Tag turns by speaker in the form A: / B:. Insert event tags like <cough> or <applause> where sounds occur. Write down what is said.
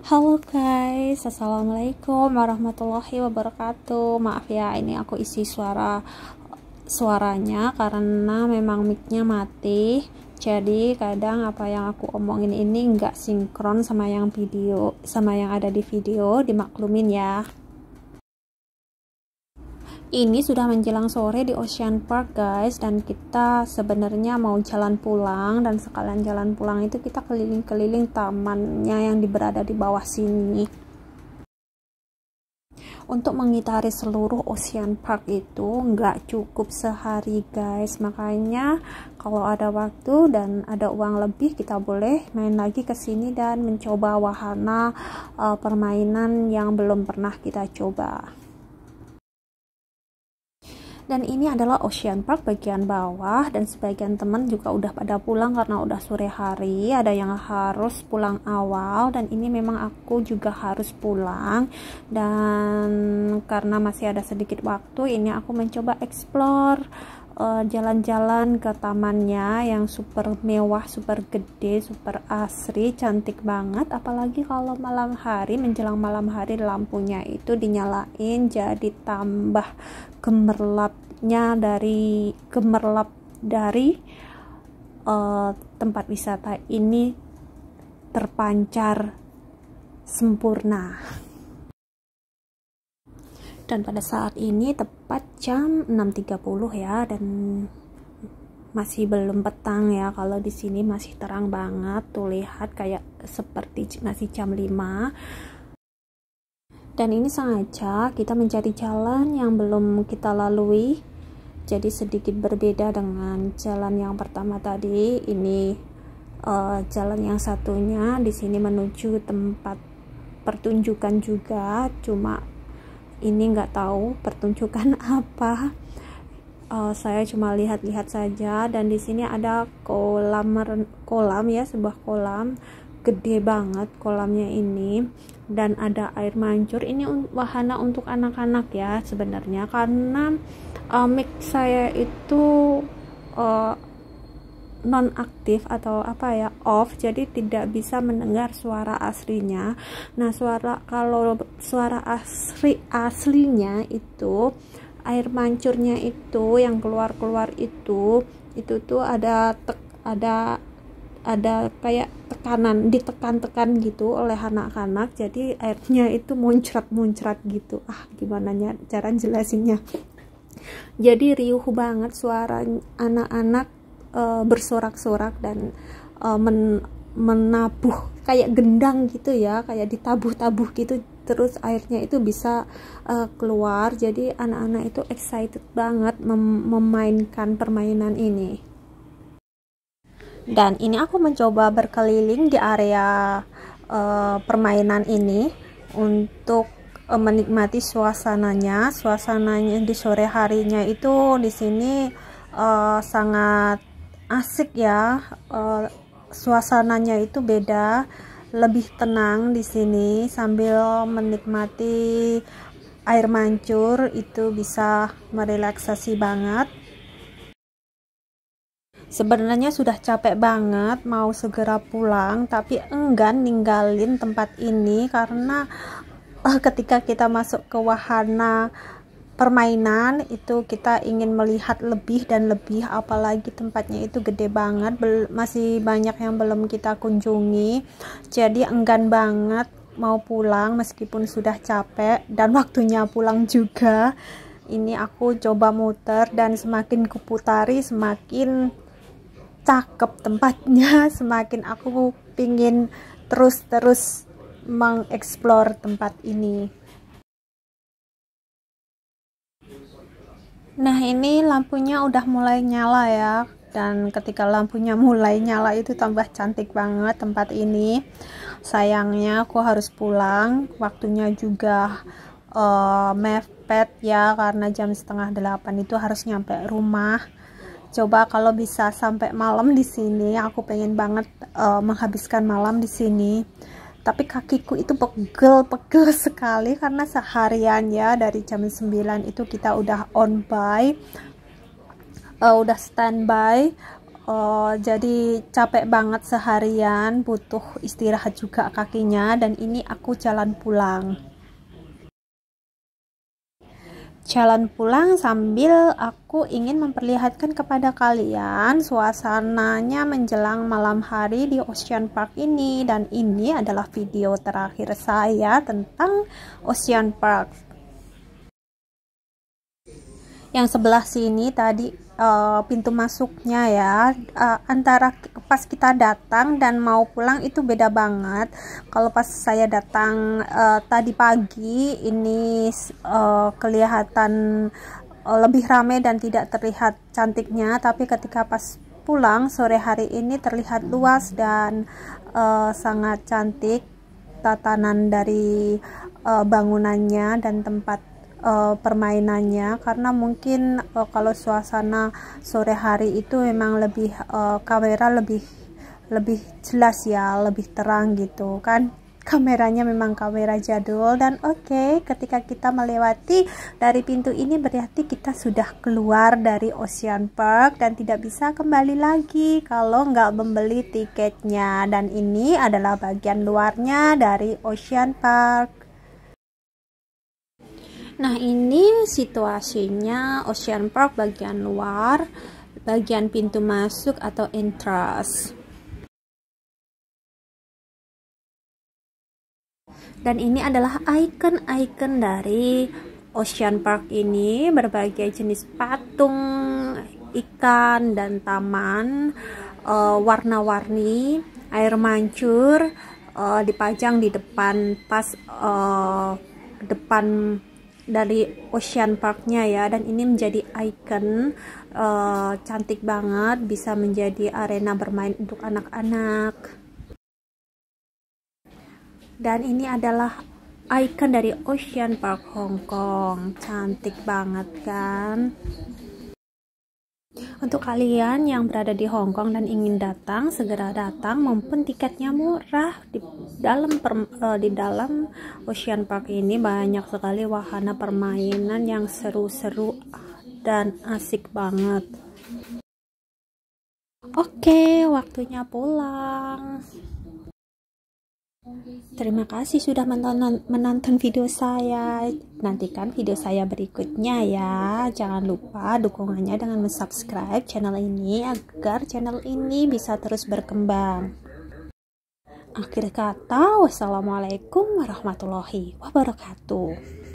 A: Halo guys, assalamualaikum warahmatullahi wabarakatuh. Maaf ya, ini aku isi suara suaranya karena memang micnya mati. Jadi kadang apa yang aku omongin ini nggak sinkron sama yang video, sama yang ada di video. Dimaklumin ya ini sudah menjelang sore di Ocean Park guys dan kita sebenarnya mau jalan pulang dan sekalian jalan pulang itu kita keliling-keliling tamannya yang berada di bawah sini untuk mengitari seluruh Ocean Park itu nggak cukup sehari guys makanya kalau ada waktu dan ada uang lebih kita boleh main lagi ke sini dan mencoba wahana uh, permainan yang belum pernah kita coba dan ini adalah Ocean Park bagian bawah dan sebagian teman juga udah pada pulang karena udah sore hari ada yang harus pulang awal dan ini memang aku juga harus pulang dan karena masih ada sedikit waktu ini aku mencoba explore eh, jalan-jalan ke tamannya yang super mewah, super gede, super asri, cantik banget. Apalagi kalau malam hari, menjelang malam hari lampunya itu dinyalain jadi tambah gemerlap gemerlapnya dari gemerlap dari uh, tempat wisata ini terpancar sempurna. Dan pada saat ini tepat jam 6.30 ya dan masih belum petang ya kalau di sini masih terang banget tuh lihat kayak seperti masih jam 5 dan ini sengaja kita mencari jalan yang belum kita lalui jadi sedikit berbeda dengan jalan yang pertama tadi ini uh, jalan yang satunya di sini menuju tempat pertunjukan juga cuma ini nggak tahu pertunjukan <laughs> apa uh, saya cuma lihat-lihat saja dan di sini ada kolam kolam ya sebuah kolam gede banget kolamnya ini dan ada air mancur ini wahana untuk anak-anak ya sebenarnya karena uh, mic saya itu uh, eh, non aktif atau apa ya off jadi tidak bisa mendengar suara aslinya nah suara kalau suara asli aslinya itu air mancurnya itu yang keluar keluar itu itu tuh ada tek, ada ada kayak tekanan ditekan-tekan gitu oleh anak-anak jadi airnya itu muncrat-muncrat gitu ah gimana ya cara jelasinnya jadi riuh banget suara anak-anak e, bersorak-sorak dan e, men, menabuh kayak gendang gitu ya kayak ditabuh-tabuh gitu terus airnya itu bisa uh, keluar jadi anak-anak itu excited banget mem memainkan permainan ini dan ini aku mencoba berkeliling di area uh, permainan ini untuk uh, menikmati suasananya suasananya di sore harinya itu di sini uh, sangat asik ya uh, suasananya itu beda lebih tenang di sini sambil menikmati air mancur itu bisa merelaksasi banget Sebenarnya sudah capek banget mau segera pulang, tapi enggan ninggalin tempat ini karena eh, ketika kita masuk ke wahana permainan itu kita ingin melihat lebih dan lebih apalagi tempatnya itu gede banget masih banyak yang belum kita kunjungi jadi enggan banget mau pulang meskipun sudah capek dan waktunya pulang juga ini aku coba muter dan semakin kuputari semakin cakep tempatnya <laughs> semakin aku pingin terus-terus mengeksplor tempat ini nah ini lampunya udah mulai nyala ya dan ketika lampunya mulai nyala itu tambah cantik banget tempat ini sayangnya aku harus pulang waktunya juga uh, mepet ya karena jam setengah delapan itu harus nyampe rumah coba kalau bisa sampai malam di sini aku pengen banget uh, menghabiskan malam di sini tapi kakiku itu pegel-pegel <laughs> sekali karena seharian ya dari jam 9 itu kita udah on by uh, udah standby uh, jadi capek banget seharian butuh istirahat juga kakinya dan ini aku jalan pulang jalan pulang sambil aku ingin memperlihatkan kepada kalian suasananya menjelang malam hari di Ocean Park ini dan ini adalah video terakhir saya tentang Ocean Park yang sebelah sini tadi uh, pintu masuknya ya uh, antara pas kita datang dan mau pulang itu beda banget kalau pas saya datang uh, tadi pagi ini uh, kelihatan lebih ramai dan tidak terlihat cantiknya tapi ketika pas pulang sore hari ini terlihat luas dan uh, sangat cantik tatanan dari uh, bangunannya dan tempat uh, permainannya karena mungkin uh, kalau suasana sore hari itu memang lebih uh, kamera lebih lebih jelas ya, lebih terang gitu kan <laughs> kameranya memang kamera jadul dan oke okay, ketika kita melewati dari pintu ini berarti kita sudah keluar dari Ocean Park dan tidak bisa kembali lagi kalau nggak membeli tiketnya dan ini adalah bagian luarnya dari Ocean Park Nah, ini situasinya Ocean Park bagian luar, bagian pintu masuk atau entrance. Dan ini adalah icon-icon dari Ocean Park ini, berbagai jenis patung, ikan dan taman uh, warna-warni, air mancur uh, dipajang di depan pas uh, depan dari Ocean Parknya ya dan ini menjadi ikon uh, eh, cantik banget bisa menjadi arena bermain untuk anak-anak dan ini adalah ikon dari Ocean Park Hong Kong cantik banget kan untuk kalian yang berada di Hong Kong dan ingin datang, segera datang. Mumpun tiketnya murah di dalam per, uh, di dalam Ocean Park ini banyak sekali wahana permainan yang seru-seru dan asik banget. Oke, waktunya pulang. Terima kasih sudah menonton, menonton video saya. Nantikan video saya berikutnya ya. Jangan lupa dukungannya dengan subscribe channel ini agar channel ini bisa terus berkembang. Akhir kata, wassalamualaikum warahmatullahi wabarakatuh.